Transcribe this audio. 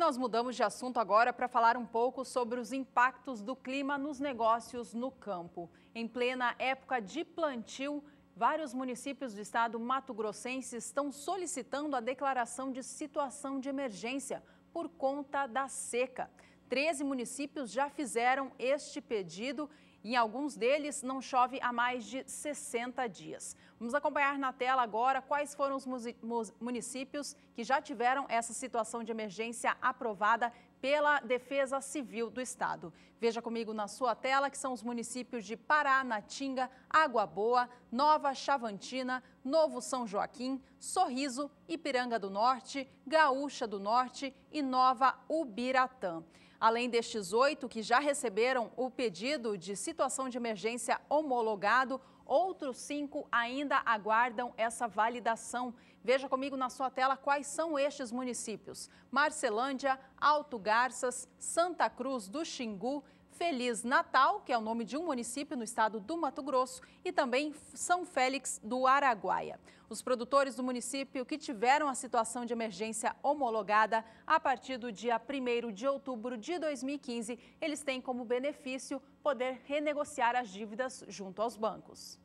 nós mudamos de assunto agora para falar um pouco sobre os impactos do clima nos negócios no campo. Em plena época de plantio, vários municípios do estado mato-grossense estão solicitando a declaração de situação de emergência por conta da seca. Treze municípios já fizeram este pedido em alguns deles, não chove há mais de 60 dias. Vamos acompanhar na tela agora quais foram os municípios que já tiveram essa situação de emergência aprovada pela Defesa Civil do Estado. Veja comigo na sua tela que são os municípios de Paranatinga, Água Boa, Nova Chavantina, Novo São Joaquim, Sorriso, Ipiranga do Norte, Gaúcha do Norte e Nova Ubiratã. Além destes oito que já receberam o pedido de situação de emergência homologado, outros cinco ainda aguardam essa validação. Veja comigo na sua tela quais são estes municípios: Marcelândia, Alto Garças, Santa Cruz do Xingu, Feliz Natal, que é o nome de um município no estado do Mato Grosso, e também São Félix do Araguaia. Os produtores do município que tiveram a situação de emergência homologada a partir do dia 1 de outubro de 2015, eles têm como benefício poder renegociar as dívidas junto aos bancos.